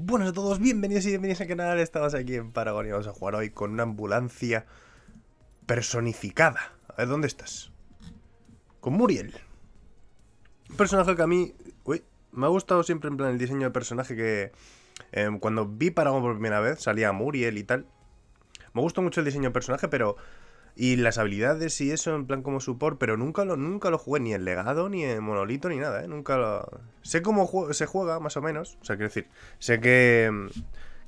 Buenas a todos, bienvenidos y bienvenidos al canal. Estamos aquí en Paragon y vamos a jugar hoy con una ambulancia personificada. A ver, ¿dónde estás? Con Muriel. Un personaje que a mí... Uy, me ha gustado siempre en plan el diseño de personaje que... Eh, cuando vi Paragon por primera vez, salía Muriel y tal. Me gustó mucho el diseño de personaje, pero y las habilidades y eso, en plan como support, pero nunca lo, nunca lo jugué ni en legado, ni en monolito, ni nada, ¿eh? Nunca lo... Sé cómo se juega, más o menos. O sea, quiero decir, sé que,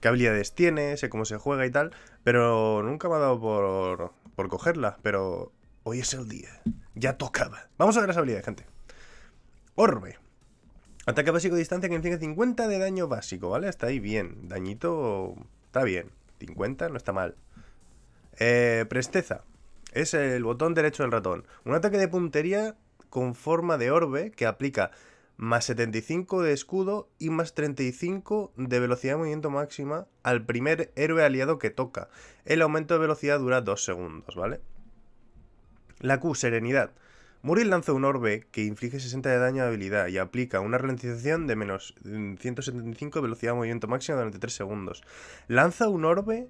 qué habilidades tiene, sé cómo se juega y tal, pero nunca me ha dado por, por cogerla. Pero hoy es el día. Ya tocaba. Vamos a ver las habilidades, gente. Orbe. Ataque básico de distancia que tiene 50 de daño básico, ¿vale? Está ahí bien. Dañito está bien. 50 no está mal. Eh, presteza es el botón derecho del ratón. Un ataque de puntería con forma de orbe que aplica más 75 de escudo y más 35 de velocidad de movimiento máxima al primer héroe aliado que toca. El aumento de velocidad dura 2 segundos, ¿vale? La Q, Serenidad. Muriel lanza un orbe que inflige 60 de daño de habilidad y aplica una ralentización de menos 175 mm, de velocidad de movimiento máxima durante 3 segundos. Lanza un orbe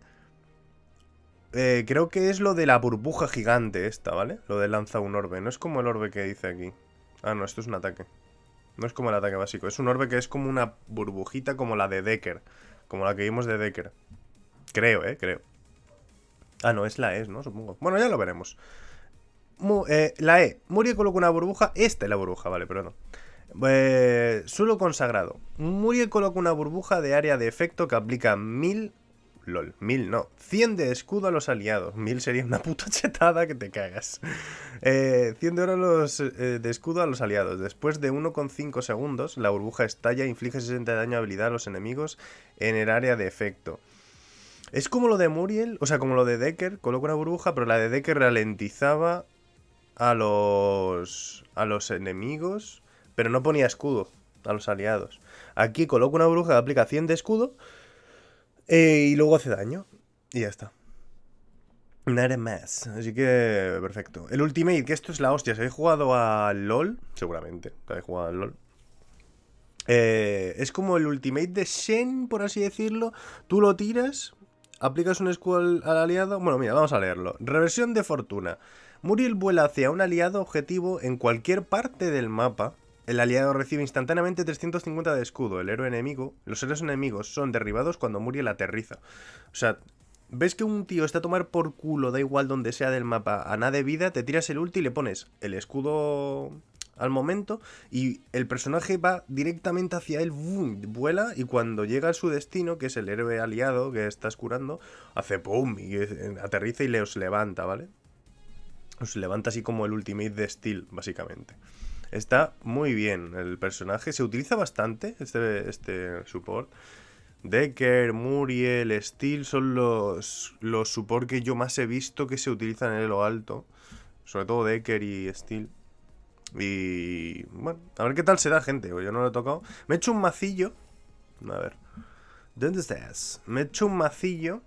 eh, creo que es lo de la burbuja gigante esta, ¿vale? Lo de lanza un orbe. No es como el orbe que dice aquí. Ah, no, esto es un ataque. No es como el ataque básico. Es un orbe que es como una burbujita como la de Decker. Como la que vimos de Decker. Creo, ¿eh? Creo. Ah, no, es la E, ¿no? Supongo. Bueno, ya lo veremos. Eh, la E. Murie coloca una burbuja. Esta es la burbuja, vale, perdón. Eh, suelo consagrado. Muriel coloca una burbuja de área de efecto que aplica mil LOL, 1000 no, 100 de escudo a los aliados, Mil sería una puta chetada que te cagas. 100 eh, de oro los, eh, de escudo a los aliados, después de 1,5 segundos la burbuja estalla e inflige 60 de daño de habilidad a los enemigos en el área de efecto. Es como lo de Muriel, o sea, como lo de Decker, coloca una burbuja, pero la de Decker ralentizaba a los, a los enemigos, pero no ponía escudo a los aliados. Aquí coloco una burbuja de aplica 100 de escudo, eh, y luego hace daño. Y ya está. Nada más. Así que, perfecto. El Ultimate, que esto es la hostia. Si habéis jugado a LOL, seguramente, si jugado a LOL. Eh, es como el Ultimate de Shen, por así decirlo. Tú lo tiras, aplicas un escudo al, al aliado. Bueno, mira, vamos a leerlo. Reversión de fortuna. Muriel vuela hacia un aliado objetivo en cualquier parte del mapa el aliado recibe instantáneamente 350 de escudo. El héroe enemigo, los héroes enemigos son derribados cuando Muriel aterriza. O sea, ves que un tío está a tomar por culo, da igual donde sea del mapa, a nada de vida, te tiras el ulti y le pones el escudo al momento y el personaje va directamente hacia él, vuela y cuando llega a su destino, que es el héroe aliado que estás curando, hace pum y aterriza y le os levanta, ¿vale? Os levanta así como el ultimate de Steel, básicamente. Está muy bien el personaje. Se utiliza bastante este, este support. Decker, Muriel, Steel son los, los support que yo más he visto que se utilizan en lo alto. Sobre todo Decker y Steel. Y bueno, a ver qué tal será, gente. Pues yo no lo he tocado. Me he hecho un macillo. A ver. ¿Dónde estás? Me he hecho un macillo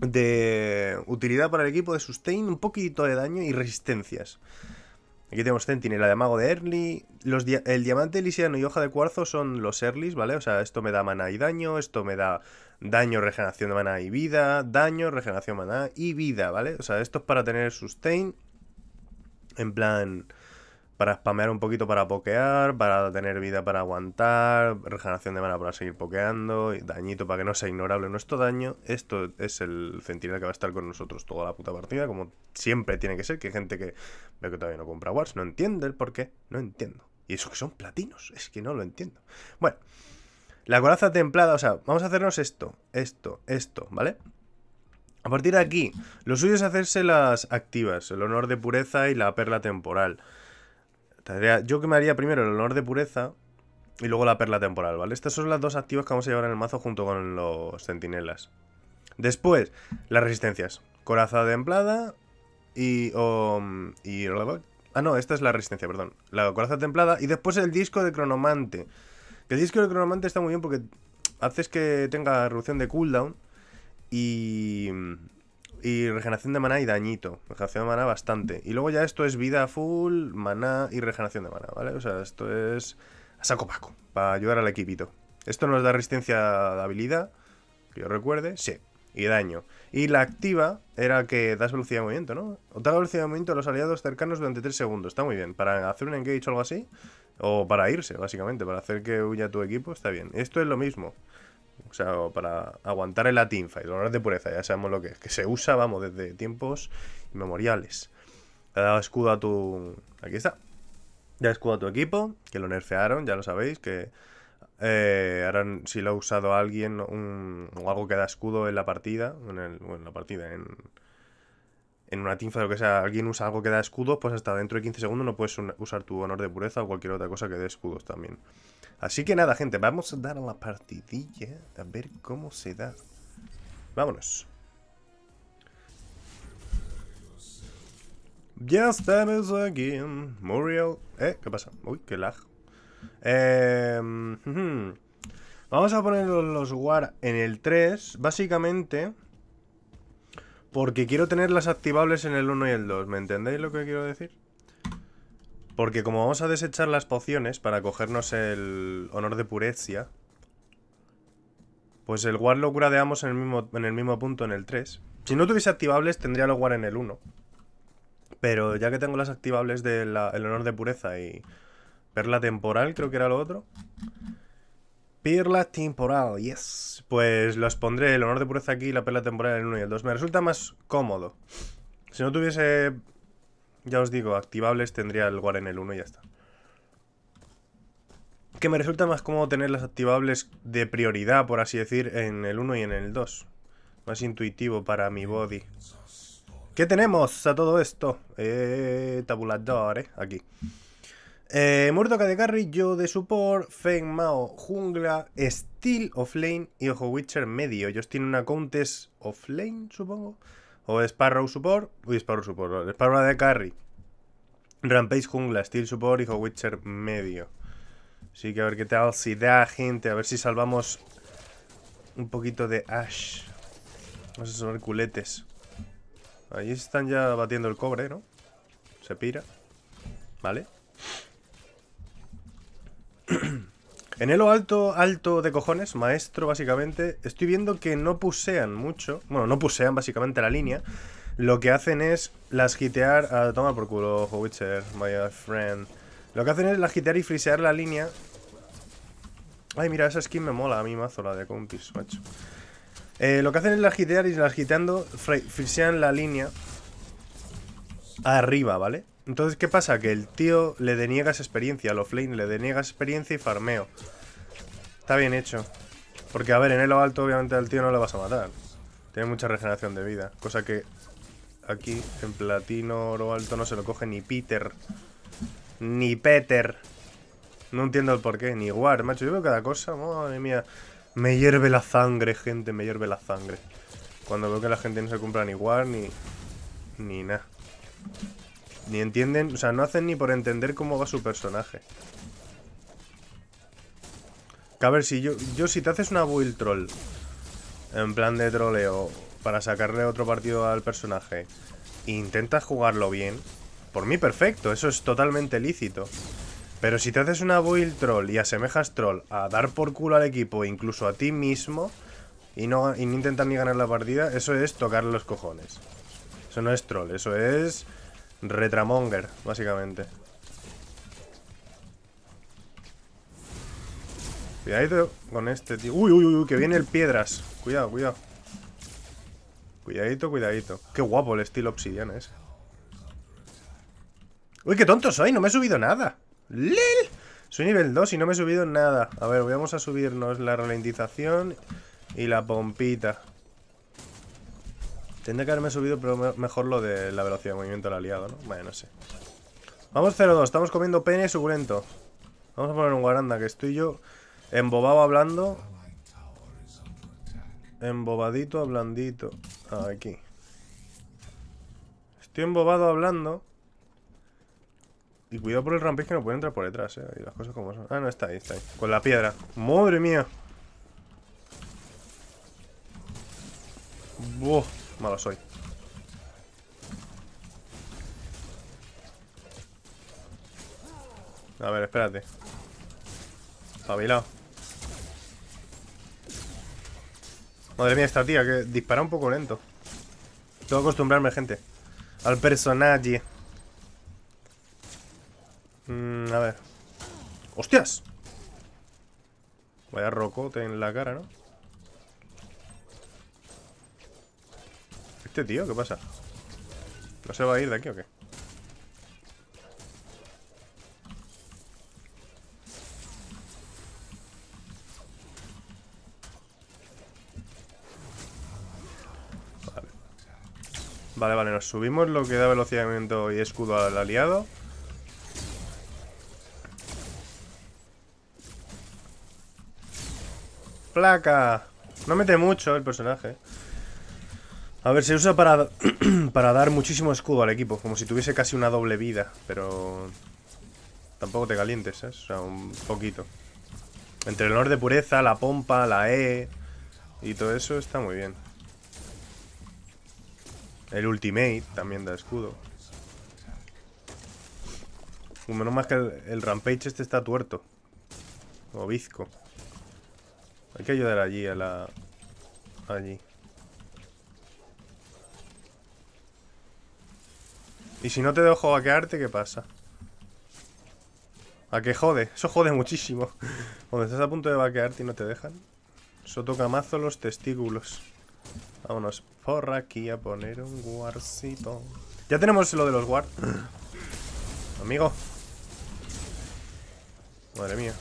de utilidad para el equipo de sustain, un poquito de daño y resistencias. Aquí tenemos Centinela de Mago de Early. el Diamante Elisiano y Hoja de Cuarzo son los Earlys, ¿vale? O sea, esto me da mana y daño, esto me da daño, regeneración de mana y vida, daño, regeneración, mana y vida, ¿vale? O sea, esto es para tener sustain. En plan, para spamear un poquito para pokear, para tener vida para aguantar, regeneración de mana para seguir pokeando, y dañito para que no sea ignorable nuestro daño. Esto es el centinela que va a estar con nosotros toda la puta partida, como siempre tiene que ser, que hay gente que ve que todavía no compra Wars, no entiende el por qué, no entiendo. Y eso que son platinos, es que no lo entiendo. Bueno, la coraza templada, o sea, vamos a hacernos esto, esto, esto, ¿vale? A partir de aquí, lo suyo es hacerse las activas, el honor de pureza y la perla temporal yo que me haría primero el honor de pureza y luego la perla temporal, ¿vale? Estas son las dos activas que vamos a llevar en el mazo junto con los centinelas. Después, las resistencias. Coraza templada y... Oh, y ah, no, esta es la resistencia, perdón. La coraza templada y después el disco de cronomante. El disco de cronomante está muy bien porque haces que tenga reducción de cooldown y... Y regeneración de maná y dañito. Regeneración de maná bastante. Y luego ya esto es vida full, maná y regeneración de maná, ¿vale? O sea, esto es a saco paco, para ayudar al equipito. Esto nos da resistencia de habilidad, que yo recuerde, sí. Y daño. Y la activa era que das velocidad de movimiento, ¿no? otra velocidad de movimiento a los aliados cercanos durante 3 segundos. Está muy bien. Para hacer un engage o algo así. O para irse, básicamente. Para hacer que huya tu equipo. Está bien. Esto es lo mismo. O sea, para aguantar el latín el Honor de pureza, ya sabemos lo que es. Que se usa, vamos, desde tiempos inmemoriales. Le ha dado escudo a tu... Aquí está. Ya escudo a tu equipo, que lo nerfearon, ya lo sabéis, que... Eh, ahora si lo ha usado alguien un, o algo que da escudo en la partida, en, en la partida, en, en una tinfa lo que sea, alguien usa algo que da escudo, pues hasta dentro de 15 segundos no puedes usar tu honor de pureza o cualquier otra cosa que dé escudos también. Así que nada, gente, vamos a dar la partidilla a ver cómo se da. Vámonos. Ya estamos aquí. Muriel. ¿Eh? ¿Qué pasa? Uy, qué lag. Em, vamos a poner los War en el 3. Básicamente. Porque quiero tenerlas activables en el 1 y el 2. ¿Me entendéis lo que quiero decir? Porque como vamos a desechar las pociones para cogernos el honor de pureza, pues el guard lo gradeamos en el mismo, en el mismo punto, en el 3. Si no tuviese activables, tendría el guard en el 1. Pero ya que tengo las activables del honor de pureza y perla temporal, creo que era lo otro. Perla temporal, yes. Pues las pondré el honor de pureza aquí y la perla temporal en el 1 y el 2. Me resulta más cómodo. Si no tuviese ya os digo, activables tendría el en el 1 y ya está. Que me resulta más cómodo tener las activables de prioridad, por así decir, en el 1 y en el 2. Más intuitivo para mi body. ¿Qué tenemos a todo esto? Eh, tabulador, eh, aquí. Eh, de Carry, yo de Support, Feng Mao Jungla, Steel Offlane y Ojo Witcher medio. Ellos tienen una Countess Lane, supongo o Sparrow Support, uy, Sparrow Support, Sparrow de Carry, Rampage Jungla, Steel Support y Witcher medio. Así que a ver qué tal si da, gente, a ver si salvamos un poquito de Ash. Vamos a sonar culetes. Ahí están ya batiendo el cobre, ¿no? Se pira. Vale. En el alto, alto de cojones, maestro, básicamente, estoy viendo que no pusean mucho. Bueno, no pusean básicamente la línea. Lo que hacen es las gitear. A tomar por culo, Witcher, my friend. Lo que hacen es las hitear y frisear la línea. Ay, mira, esa skin me mola a mí mazo, la de compis, macho. Eh, lo que hacen es las hitear y las hiteando frisean la línea arriba, ¿vale? Entonces, ¿qué pasa? Que el tío le deniegas experiencia, al offlane le deniegas experiencia y farmeo. Está bien hecho. Porque, a ver, en el alto obviamente al tío no le vas a matar. Tiene mucha regeneración de vida. Cosa que aquí en platino, oro alto, no se lo coge ni Peter. Ni Peter. No entiendo el porqué. Ni War, macho. Yo veo cada cosa. Madre mía. Me hierve la sangre, gente. Me hierve la sangre. Cuando veo que la gente no se compra ni War ni... Ni nada. Ni entienden, o sea, no hacen ni por entender cómo va su personaje. Que a ver, si yo, yo si te haces una build troll, en plan de troleo, para sacarle otro partido al personaje, e intentas jugarlo bien, por mí perfecto, eso es totalmente lícito. Pero si te haces una build troll y asemejas troll a dar por culo al equipo, incluso a ti mismo, y no, y intentas ni ganar la partida, eso es tocar los cojones. Eso no es troll, eso es Retramonger, básicamente. Cuidadito con este, tío. Uy, uy, uy, que viene el piedras. Cuidado, cuidado. Cuidadito, cuidadito. Qué guapo el estilo obsidiana es. Uy, qué tonto soy, no me he subido nada. ¡Lil! Soy nivel 2 y no me he subido nada. A ver, vamos a subirnos la ralentización y la pompita. Tendría que haberme subido, pero mejor lo de la velocidad de movimiento del aliado, ¿no? Vaya, no sé. Vamos 0-2, estamos comiendo pene suculento. Vamos a poner un guaranda, que estoy yo embobado hablando. Embobadito hablandito. aquí. Estoy embobado hablando. Y cuidado por el rampage que no puede entrar por detrás, eh. Y las cosas como son. Ah, no, está ahí, está ahí. Con la piedra. ¡Madre mía! ¡Buah! Malo soy. A ver, espérate. Espabilado. Madre mía, esta tía que dispara un poco lento. Tengo que acostumbrarme, gente. Al personaje. Mmm, a ver. ¡Hostias! Vaya rocote en la cara, ¿no? Este tío? ¿Qué pasa? ¿No se va a ir de aquí o qué? Vale. Vale, vale, nos subimos lo que da velocidad y escudo al aliado placa. No mete mucho el personaje. A ver, se usa para, para dar muchísimo escudo al equipo, como si tuviese casi una doble vida, pero tampoco te calientes, ¿sabes? O sea, un poquito. Entre el honor de pureza, la pompa, la E y todo eso está muy bien. El ultimate también da escudo. Menos más que el, el, rampage este está tuerto. O bizco. Hay que ayudar allí a la... Allí. Y si no te dejo vaquearte, ¿qué pasa? ¿A que jode? Eso jode muchísimo. Cuando estás a punto de vaquearte y no te dejan. Eso toca mazo los testículos. Vámonos por aquí a poner un guarcito. Ya tenemos lo de los guard. Amigo. Madre mía.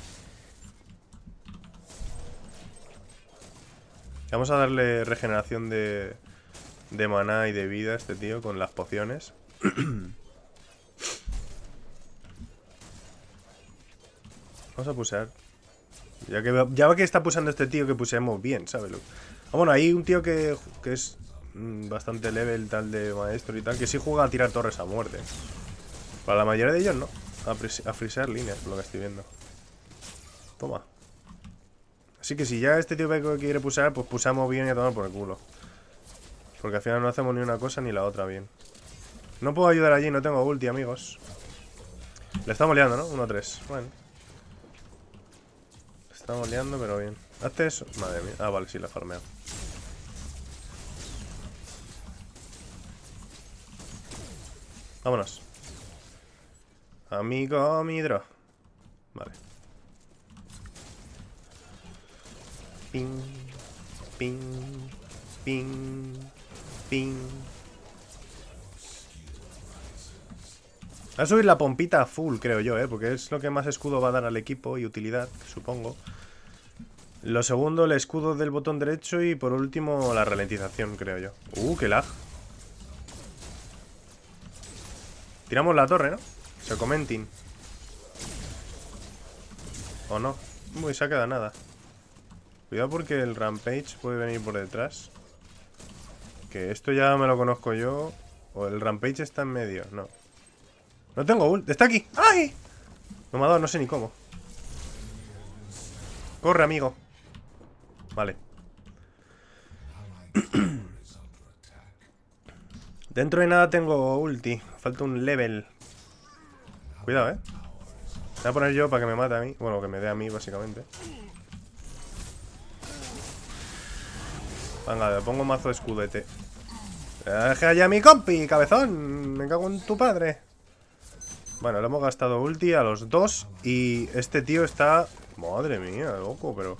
Vamos a darle regeneración de, de maná y de vida a este tío con las pociones. Vamos a pusear. Ya que, ya que está pusando este tío, que pusemos bien, ¿sabes? Ah, bueno, hay un tío que, es mm, bastante level tal de maestro y tal, que sí juega a tirar torres a muerte. Para la mayoría de ellos no. A, frisar líneas, por lo que estoy viendo. Toma. Así que si ya este tío ve que quiere pusear pues pusamos bien y a tomar por el culo. Porque al final no hacemos ni una cosa ni la otra bien. No puedo ayudar allí, no tengo ulti, amigos. Le estamos liando, ¿no? 1-3. Bueno. Le estamos liando, pero bien. Hazte eso. Madre mía. Ah, vale, sí, la farmeo. Vámonos. Amigo Midro. Vale. Ping, ping, ping, ping. Va a subir la pompita a full, creo yo, ¿eh? Porque es lo que más escudo va a dar al equipo y utilidad, supongo. Lo segundo, el escudo del botón derecho y por último la ralentización, creo yo. Uh, qué lag. Tiramos la torre, ¿no? Se comentin'. ¿O no? Uy, se ha quedado nada. Cuidado porque el Rampage puede venir por detrás. Que esto ya me lo conozco yo. O el Rampage está en medio, no. No tengo ult. ¡Está aquí! ¡Ay! No me ha dado, no sé ni cómo. Corre, amigo. Vale. Dentro de nada tengo ulti. Falta un level. Cuidado, eh. Me voy a poner yo para que me mate a mí. Bueno, que me dé a mí, básicamente. Venga, le pongo mazo de escudete. Eh, deja ya a mi compi, cabezón. Me cago en tu padre. Bueno, le hemos gastado ulti a los dos y este tío está... Madre mía, loco, pero...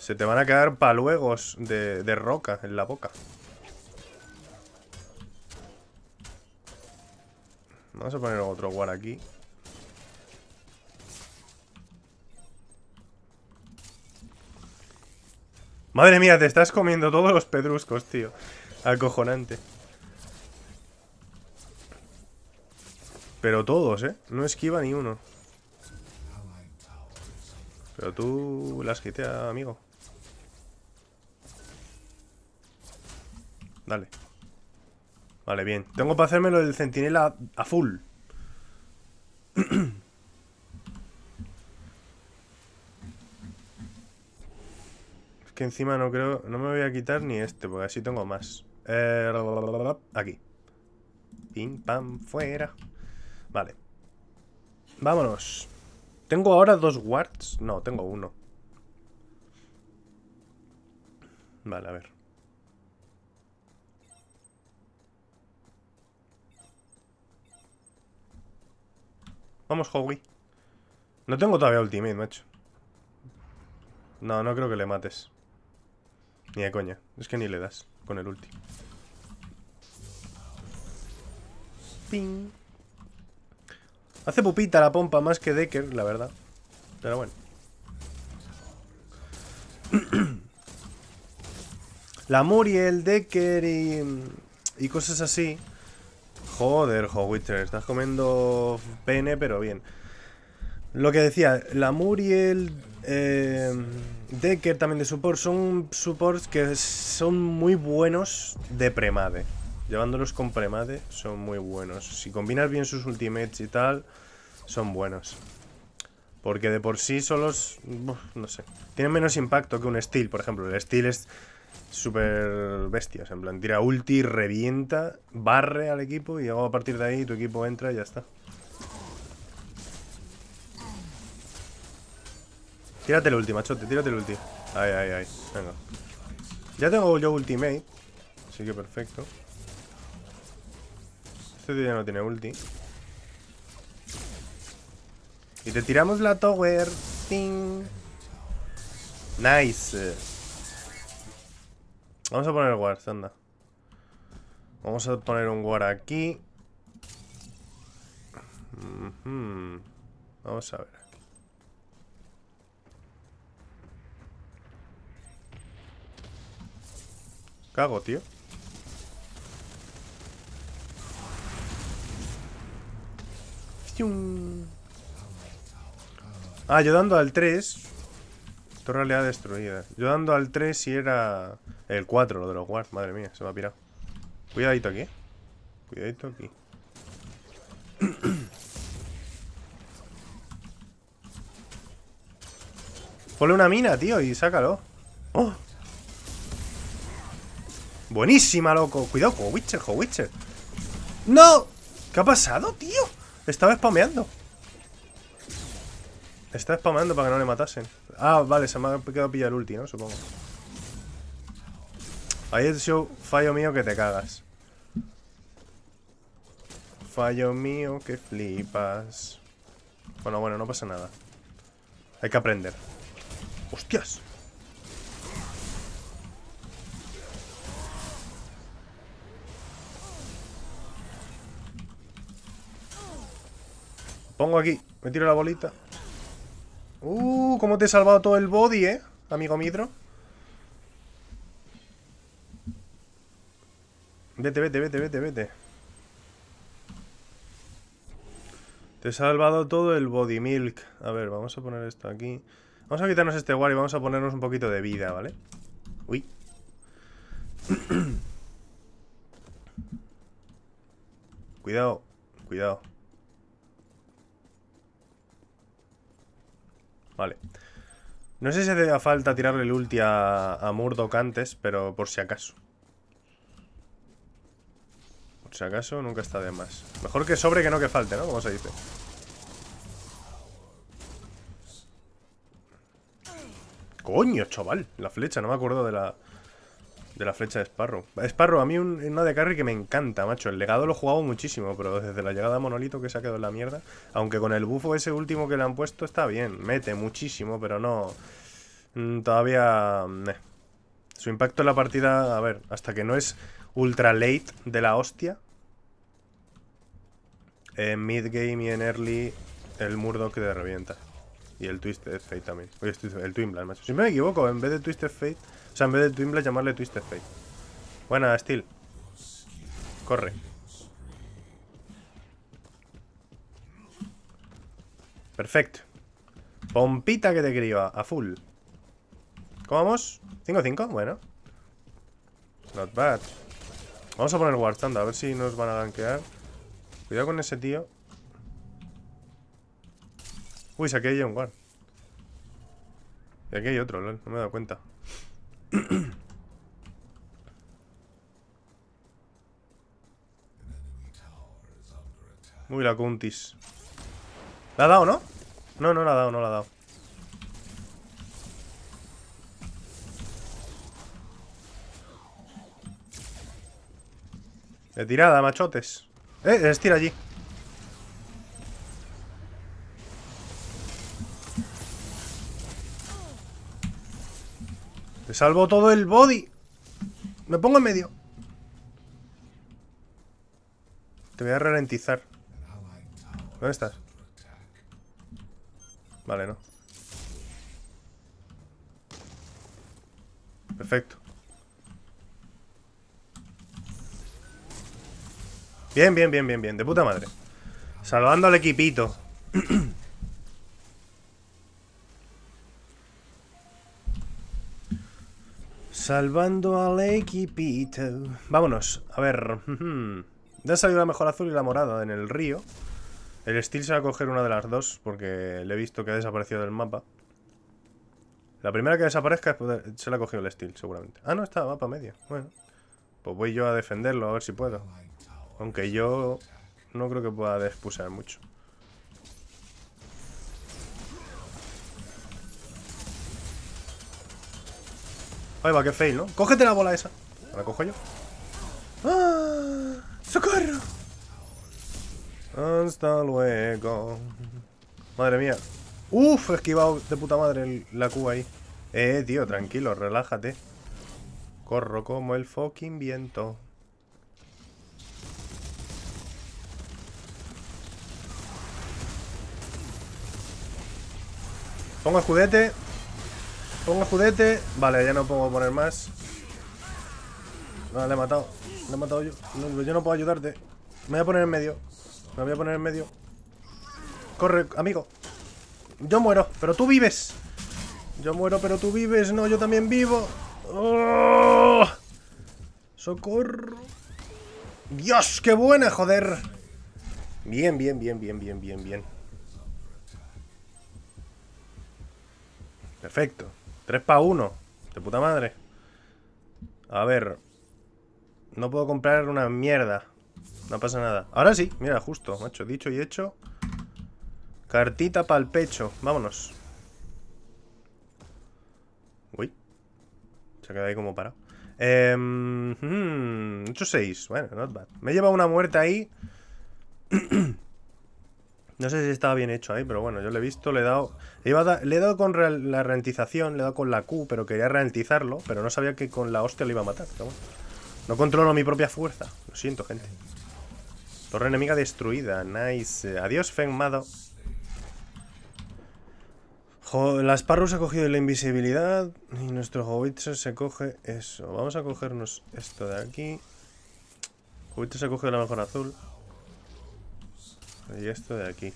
Se te van a quedar paluegos de, roca en la boca. Vamos a poner otro war aquí. Madre mía, te estás comiendo todos los pedruscos, tío. Acojonante. Pero todos, ¿eh? No esquiva ni uno. Pero tú las quité, amigo. Dale. Vale, bien. Tengo para hacerme lo del centinela a full. es que encima no creo... No me voy a quitar ni este, porque así tengo más. Eh, aquí. Pim, pam, fuera. Vale. Vámonos. ¿Tengo ahora dos wards? No, tengo uno. Vale, a ver. Vamos, Howie. No tengo todavía ultimate, macho. No, no creo que le mates. Ni de coña. Es que ni le das con el ulti. Ping. Hace pupita la pompa más que Decker, la verdad. Pero bueno. la Muriel, Decker y, y cosas así. Joder, Howitzer, estás comiendo pene, pero bien. Lo que decía, la Muriel, eh, Decker también de support, son supports que son muy buenos de premade. Llevándolos con premade son muy buenos. Si combinas bien sus ultimates y tal, son buenos. Porque de por sí solos, no sé, tienen menos impacto que un Steel, por ejemplo. El Steel es súper bestia, en plan, tira ulti, revienta, barre al equipo y luego a partir de ahí tu equipo entra y ya está. Tírate el ulti, machote, tírate el ulti. Ay, ay, ay, venga. Ya tengo yo ultimate, así que perfecto. Este tío ya no tiene ulti. Y te tiramos la tower. ¡Ting! Nice. Vamos a poner guard, anda. Vamos a poner un guard aquí. Vamos a ver. Cago, tío. Ah, yo dando al 3. Torre le ha destruida. Yo dando al 3 si era el 4, lo de los guards. Madre mía, se me ha pirado. Cuidadito aquí. Cuidadito aquí. Ponle una mina, tío, y sácalo. ¡Oh! Buenísima, loco. Cuidado, Witcher, Witcher. ¡No! ¿Qué ha pasado, tío? Estaba spameando. Estaba spameando para que no le matasen. Ah, vale, se me ha quedado pillar el ulti, ¿no? Supongo. Ahí es show fallo mío que te cagas. Fallo mío que flipas. Bueno, bueno, no pasa nada. Hay que aprender. ¡Hostias! Pongo aquí. Me tiro la bolita. Uh, cómo te he salvado todo el body, ¿eh? Amigo Midro. Vete, vete, vete, vete, vete. Te he salvado todo el body milk. A ver, vamos a poner esto aquí. Vamos a quitarnos este guard y vamos a ponernos un poquito de vida, ¿vale? Uy. cuidado, cuidado. Vale. No sé si hace falta tirarle el ulti a, a antes, pero por si acaso. Por si acaso, nunca está de más. Mejor que sobre que no que falte, ¿no? Como se dice. Coño, chaval. La flecha, no me acuerdo de la de la flecha de Sparrow. Sparrow, a mí un, una de carry que me encanta, macho. El legado lo he jugado muchísimo, pero desde la llegada de Monolito que se ha quedado en la mierda. Aunque con el bufo ese último que le han puesto está bien. Mete muchísimo, pero no... Mm, todavía... Mm, eh. Su impacto en la partida, a ver, hasta que no es ultra late de la hostia. En mid game y en early, el Murdoch te revienta. Y el Twisted Fate también. Oye, el Twin macho. Si me equivoco, en vez de Twisted Fate... O sea, en vez de Twimble, llamarle Twisted Fate. Buena, Steel. Corre. Perfecto. Pompita que te criba, a full. ¿Cómo vamos? 5-5, bueno. Not bad. Vamos a poner guardando a ver si nos van a gankear. Cuidado con ese tío. Uy, saqué hay un guard. Y aquí hay otro, No me he dado cuenta. Muy la Kuntis. ¿La ha dado, no? No, no la ha dado, no la ha dado. De tirada, machotes. Eh, estira allí. salvo todo el body. Me pongo en medio. Te voy a ralentizar. ¿Dónde estás? Vale, no. Perfecto. Bien, bien, bien, bien, bien. De puta madre. Salvando al equipito. Salvando a al equipito. Vámonos, a ver. Ya ha salido la mejor azul y la morada en el río. El Steel se va a coger una de las dos, porque le he visto que ha desaparecido del mapa. La primera que desaparezca se la ha cogido el Steel, seguramente. Ah, no, está mapa medio. Bueno, pues voy yo a defenderlo, a ver si puedo. Aunque yo no creo que pueda despusear mucho. Ahí va, qué fail, ¿no? Cógete la bola esa. ¿La cojo yo? ¡Ah! ¡Socorro! Hasta luego. Madre mía. Uf, he esquivado de puta madre la Q ahí. Eh, tío, tranquilo, relájate. Corro como el fucking viento. Pongo escudete. Pongo judete. Vale, ya no puedo poner más. Vale, le he matado. Le he matado yo. yo no puedo ayudarte. Me voy a poner en medio. Me voy a poner en medio. Corre, amigo. Yo muero, pero tú vives. Yo muero, pero tú vives. No, yo también vivo. ¡Oh! Socorro. Dios, qué buena, joder. Bien, bien, bien, bien, bien, bien, bien. Perfecto. 3 para 1. De puta madre. A ver. No puedo comprar una mierda. No pasa nada. Ahora sí, mira, justo, macho. Dicho y hecho. Cartita para el pecho. Vámonos. Uy. Se ha quedado ahí como parado. Eh, hmm, 8-6. Bueno, not bad. Me he llevado una muerte ahí. No sé si estaba bien hecho ahí, pero bueno, yo le he visto, le he dado. Le, he dado con la ralentización, le he dado con la Q, pero quería ralentizarlo, pero no sabía que con la hostia lo iba a matar. no controlo mi propia fuerza. Lo siento, gente. Torre enemiga destruida. Nice. Adiós, Fengmado. La Sparrus ha cogido la invisibilidad y nuestro Hobitzer se coge eso. Vamos a cogernos esto de aquí. Hobitzer se ha cogido la mejor azul. Y esto de aquí.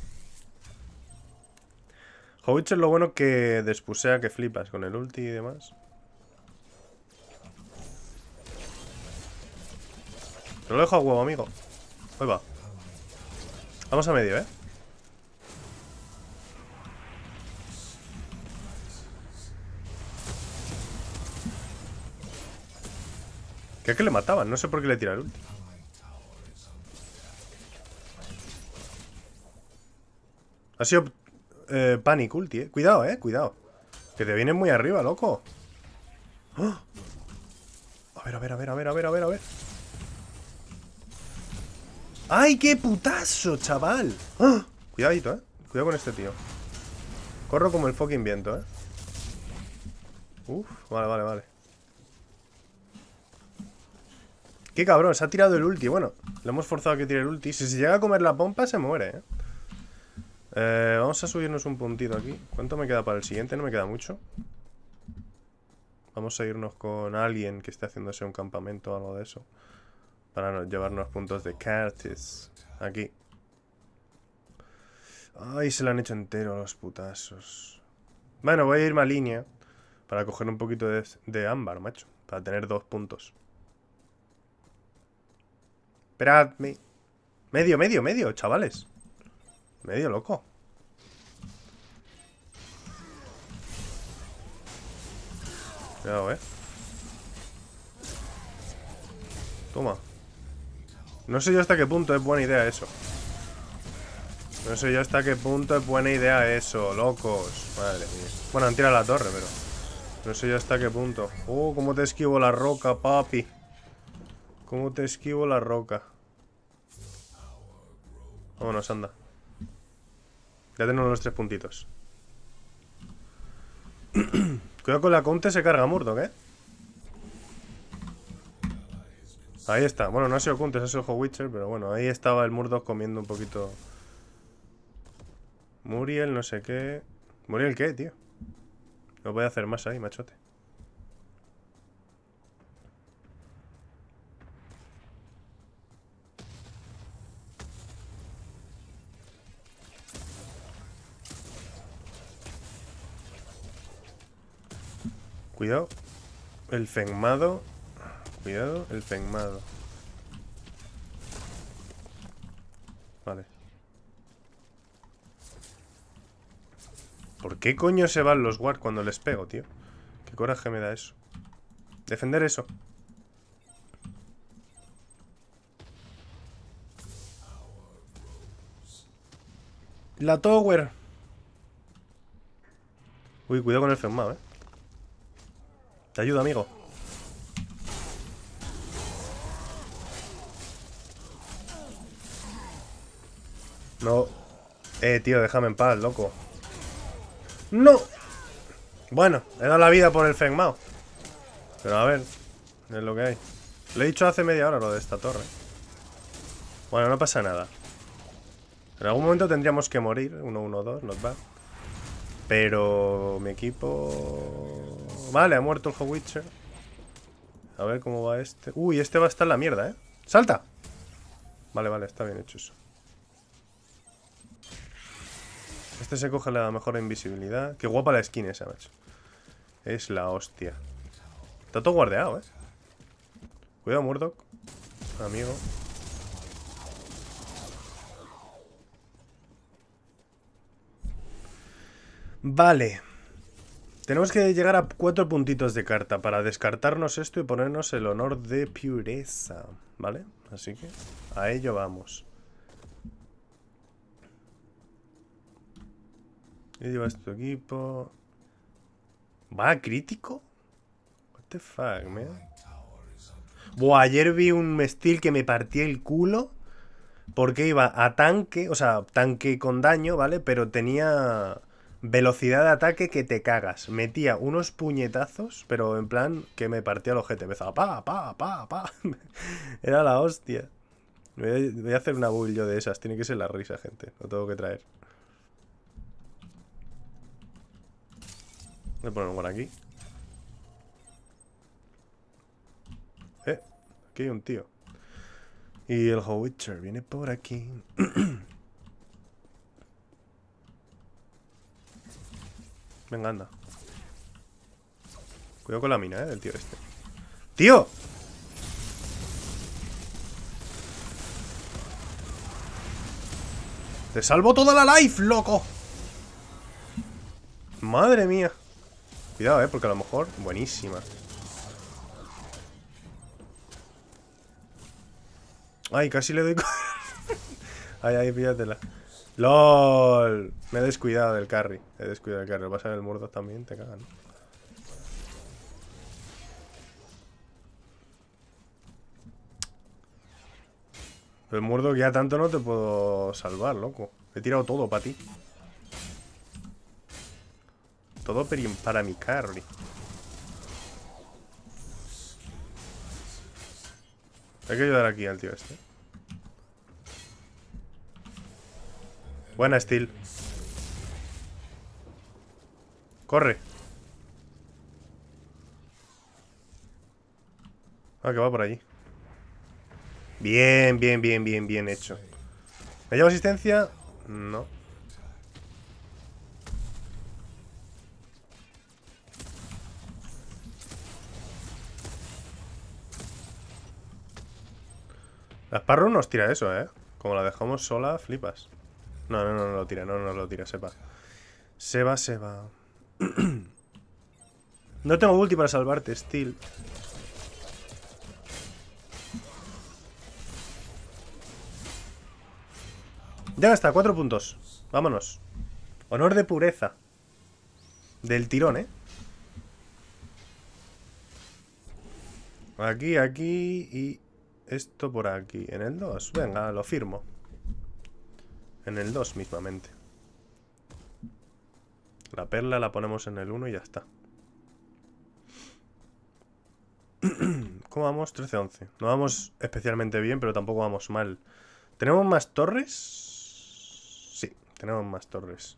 es lo bueno que despusea que flipas con el ulti y demás. Te lo dejo a huevo, amigo. Ahí va. Vamos a medio, ¿eh? Creo que le mataban, no sé por qué le tira el ulti. Ha sido Panic Ulti, eh. Cuidado, eh, cuidado. Que te vienen muy arriba, loco. ¡Ah! A ver, a ver, a ver, a ver, a ver, a ver, a ver. ¡Ay, qué putazo, chaval! ¡Ah! Cuidadito, eh. Cuidado con este tío. Corro como el fucking viento, eh. Uf, vale, vale, vale. Qué cabrón, se ha tirado el ulti. Bueno, le hemos forzado a que tire el ulti. Si se llega a comer la pompa, se muere, ¿eh? Eh, vamos a subirnos un puntito aquí. ¿Cuánto me queda para el siguiente? No me queda mucho. Vamos a irnos con alguien que esté haciéndose un campamento o algo de eso. Para llevarnos puntos de cartes Aquí. Ay, se lo han hecho entero los putazos. Bueno, voy a irme a línea. Para coger un poquito de, de ámbar, macho. Para tener dos puntos. Esperadme. Medio, medio, medio, chavales. Medio loco. Cuidado, eh. Toma. No sé yo hasta qué punto es buena idea eso. No sé yo hasta qué punto es buena idea eso, locos. Madre mía. Bueno, han tirado la torre, pero... No sé yo hasta qué punto. Oh, cómo te esquivo la roca, papi. Cómo te esquivo la roca. Vámonos, anda. Ya tenemos los tres puntitos. Cuidado con la Conte, se carga Murdoch, ¿eh? Ahí está. Bueno, no ha sido Conte, ha sido Witcher, pero bueno, ahí estaba el Murdoch comiendo un poquito... Muriel, no sé qué... ¿Muriel qué, tío? No voy a hacer más ahí, machote. Cuidado. El fengmado. Cuidado, el fengmado. Vale. ¿Por qué coño se van los guard cuando les pego, tío? Qué coraje me da eso. Defender eso. La tower. Uy, cuidado con el fengmado, eh. Te ayudo, amigo. No. Eh, tío, déjame en paz, loco. ¡No! Bueno, he dado la vida por el Fengmao. Pero a ver, es lo que hay. Le he dicho hace media hora lo de esta torre. Bueno, no pasa nada. En algún momento tendríamos que morir. Uno, 1 2 nos va. Pero mi equipo... Vale, ha muerto el Howitzer. A ver cómo va este. Uy, este va a estar la mierda, ¿eh? ¡Salta! Vale, vale, está bien hecho eso. Este se coge la mejor invisibilidad. Qué guapa la skin esa, macho. Es la hostia. Está todo guardeado, ¿eh? Cuidado, Murdoch. Amigo. Vale. Tenemos que llegar a cuatro puntitos de carta para descartarnos esto y ponernos el honor de pureza, ¿vale? Así que a ello vamos. ¿Qué llevas este equipo? ¿Va crítico? What the fuck, man? Buah, ayer vi un mestil que me partía el culo porque iba a tanque, o sea, tanque con daño, ¿vale? Pero tenía Velocidad de ataque que te cagas. Metía unos puñetazos, pero en plan que me partía el ojete. Empezaba pa, pa, pa, pa. Era la hostia. Voy a, hacer una build yo de esas. Tiene que ser la risa, gente. Lo tengo que traer. Voy a poner por aquí. Eh, aquí hay un tío. Y el Howitzer viene por aquí. Venga, anda. Cuidado con la mina, eh, del tío este. ¡Tío! ¡Te salvo toda la life, loco! ¡Madre mía! Cuidado, eh, porque a lo mejor... Buenísima. Ay, casi le doy... ay, ay, pídatela ¡Lol! Me he descuidado del carry. He descuidado del carry. Lo pasa en el Murdoch también, te cagan. el que ya tanto no te puedo salvar, loco. He tirado todo para ti. Todo para mi carry. Hay que ayudar aquí al tío este. Buena, Steel. Corre. Ah, que va por allí. Bien, bien, bien, bien, bien hecho. ¿Me llevo asistencia? No. La Sparrow nos tira eso, ¿eh? Como la dejamos sola, flipas. No, no, no, no lo tira, no, no lo tira, sepa. va. Se va, se va. no tengo ulti para salvarte, Steel. Ya está, cuatro puntos. Vámonos. Honor de pureza. Del tirón, ¿eh? Aquí, aquí y esto por aquí. En el dos, Venga, lo firmo. En el 2 mismamente. La perla la ponemos en el 1 y ya está. ¿Cómo vamos? 13-11. No vamos especialmente bien, pero tampoco vamos mal. ¿Tenemos más torres? Sí, tenemos más torres.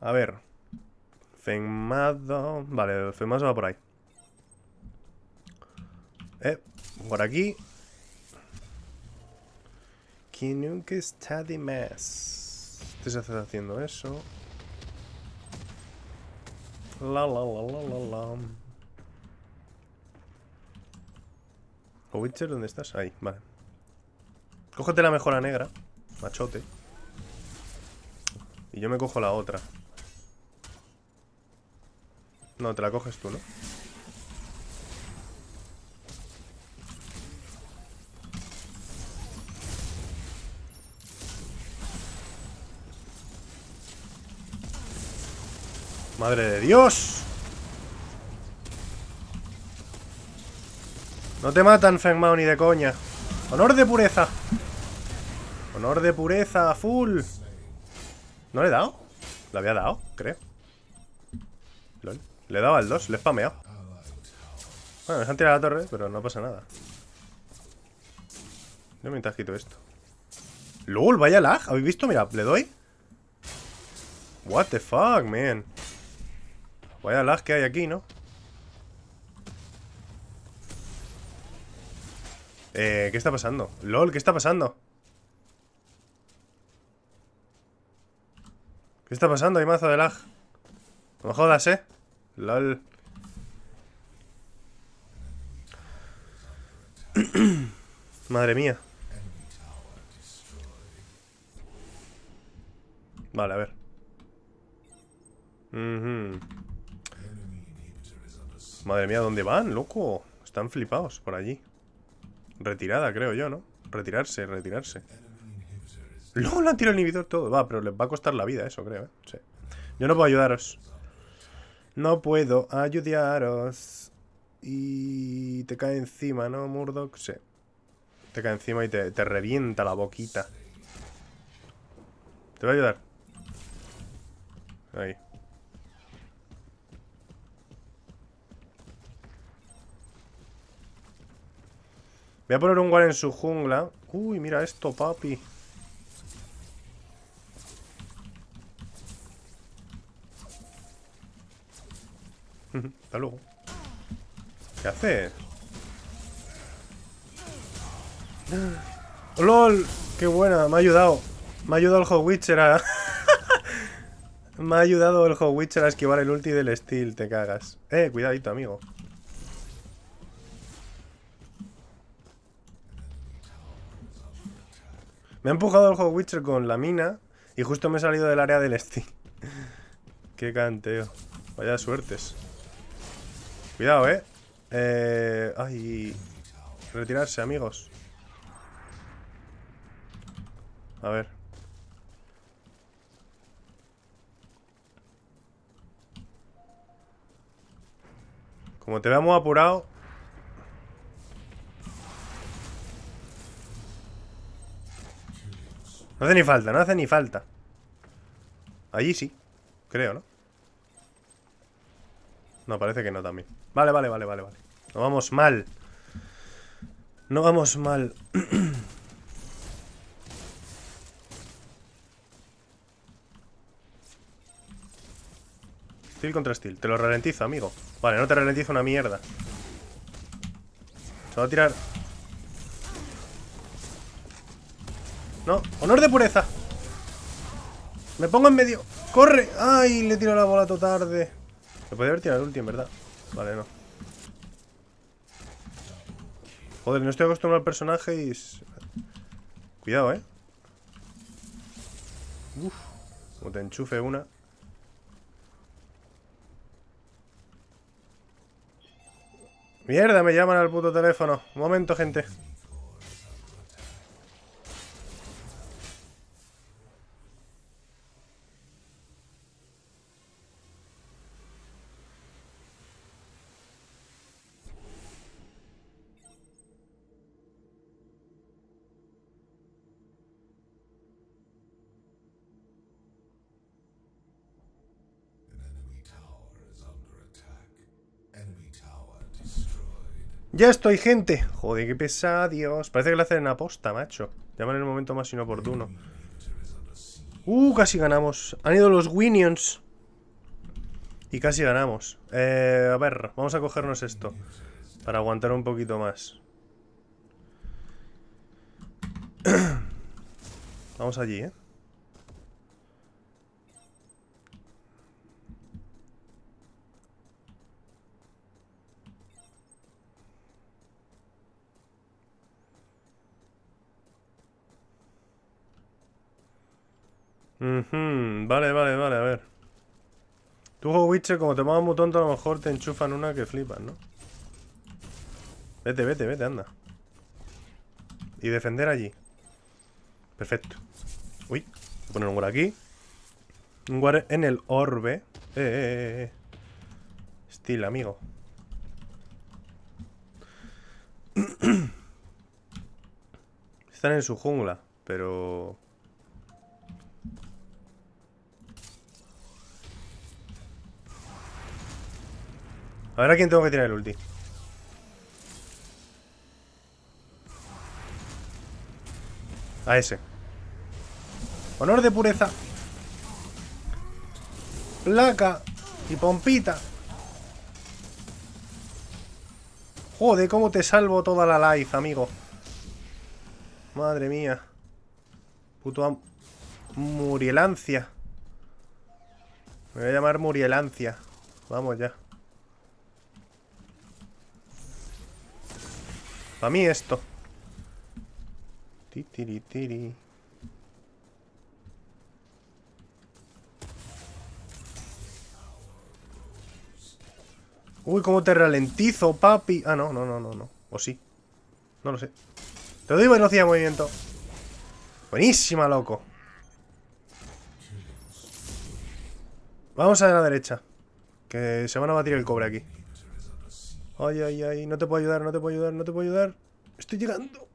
A ver. Femado. Vale, Femado va por ahí. Eh, por aquí que nunca está de más. Te estás haciendo eso. La la la la la la. ¿O Witcher, ¿dónde estás? Ahí, vale. Cógete la mejora negra, machote. Y yo me cojo la otra. No, te la coges tú, ¿no? Madre de Dios. No te matan, Fengmao, ni de coña. Honor de pureza. Honor de pureza, full. ¿No le he dado? Le había dado, creo. Le he dado al 2, le he spameado. Bueno, me han tirado la torre, pero no pasa nada. Yo mientras quito esto. LOL, vaya lag. ¿Habéis visto? Mira, le doy. What the fuck, man. Vaya lag que hay aquí, ¿no? Eh, ¿qué está pasando? LOL, ¿qué está pasando? ¿Qué está pasando? Hay mazo de lag No me jodas, ¿eh? LOL Madre mía Vale, a ver mm Madre mía, ¿dónde van, loco? Están flipados por allí. Retirada, creo yo, ¿no? Retirarse, retirarse. le Han tirado el inhibidor todo. Va, pero les va a costar la vida eso, creo, ¿eh? Sí. Yo no puedo ayudaros. No puedo ayudaros. Y te cae encima, ¿no, Murdoch? Sí. Te cae encima y te, revienta la boquita. Te voy a ayudar. Ahí. Voy a poner un guard en su jungla. Uy, mira esto, papi. Hasta luego. ¿Qué hace? ¡Lol! ¡Qué buena! Me ha ayudado. Me ha ayudado el Witcher a... me ha ayudado el Witcher a esquivar el ulti del Steel. Te cagas. Eh, cuidadito, amigo. He empujado el juego Witcher con la mina y justo me he salido del área del Steam. Qué canteo. Vaya suertes. Cuidado, ¿eh? eh. Ay. Retirarse, amigos. A ver. Como te veo muy apurado, No hace ni falta, no hace ni falta. Allí sí. Creo, ¿no? No, parece que no también. Vale, vale, vale, vale, vale. No vamos mal. No vamos mal. Steel contra Steel. Te lo ralentizo, amigo. Vale, no te ralentizo una mierda. Se va a tirar No, honor de pureza. Me pongo en medio. ¡Corre! ¡Ay! Le tiro la bola todo tarde. Se puede haber tirado el ulti, en verdad. Vale, no. Joder, no estoy acostumbrado al personaje y... Cuidado, ¿eh? Uf, como te enchufe una. Mierda, me llaman al puto teléfono. Un momento, gente. Ya estoy, gente. Joder, qué Dios. Parece que le hacen en aposta, macho. Llaman en el momento más inoportuno. Uh, casi ganamos. Han ido los Winions. Y casi ganamos. Eh, a ver, vamos a cogernos esto. Para aguantar un poquito más. vamos allí, ¿eh? Vale, vale, vale, a ver. Tú, Witcher, como te muevas un tonto, a lo mejor te enchufan una que flipas, ¿no? Vete, vete, vete, anda. Y defender allí. Perfecto. Uy, voy a poner un guard aquí. Un guard en el orbe. Eh, eh, eh. eh, eh. Steel, amigo. Están en su jungla, pero... A ver a quién tengo que tirar el ulti. A ese. Honor de pureza. Placa y pompita. Joder, cómo te salvo toda la life, amigo. Madre mía. Puto Murielancia. Me voy a llamar Murielancia. Vamos ya. A mí esto. Tiri, tiri. Uy, cómo te ralentizo, papi. Ah, no, no, no, no, no. O sí. No lo sé. Te doy velocidad de movimiento. Buenísima, loco. Vamos a la derecha. Que se van a batir el cobre aquí. Ay, ay, ay, no te puedo ayudar, no te puedo ayudar, no te puedo ayudar. Estoy llegando.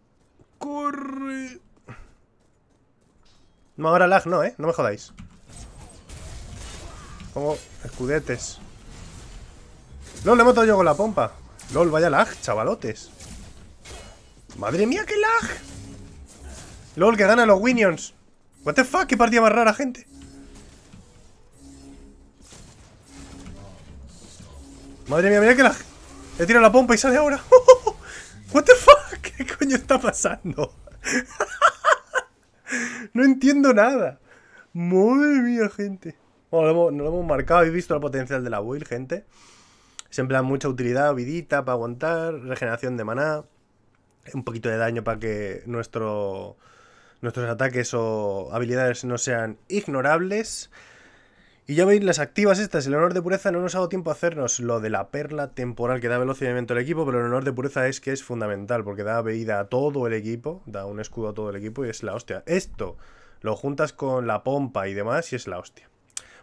Corre. No, ahora lag no, ¿eh? No me jodáis. Como escudetes. ¡Lol, le he matado yo con la pompa. LOL, vaya lag, chavalotes. ¡Madre mía, qué lag! LOL, que ganan los Winions. What the fuck, qué partida más rara, gente. Madre mía, mira qué lag. Le tiro la pompa y sale ahora. What the ¿Qué coño está pasando? no entiendo nada. Madre mía, gente. Bueno, lo hemos, lo hemos marcado. Habéis visto el potencial de la build, gente. Siempre da mucha utilidad, vidita para aguantar, regeneración de maná, un poquito de daño para que nuestro, nuestros ataques o habilidades no sean ignorables. Y ya veis, las activas estas, el honor de pureza no nos ha dado tiempo a hacernos lo de la perla temporal que da velocidad y al equipo, pero el honor de pureza es que es fundamental, porque da vida a todo el equipo, da un escudo a todo el equipo y es la hostia. Esto lo juntas con la pompa y demás y es la hostia.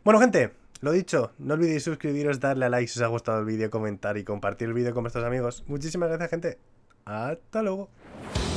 Bueno, gente, lo dicho, no olvidéis suscribiros, darle a like si os ha gustado el vídeo, comentar y compartir el vídeo con vuestros amigos. Muchísimas gracias, gente. Hasta luego.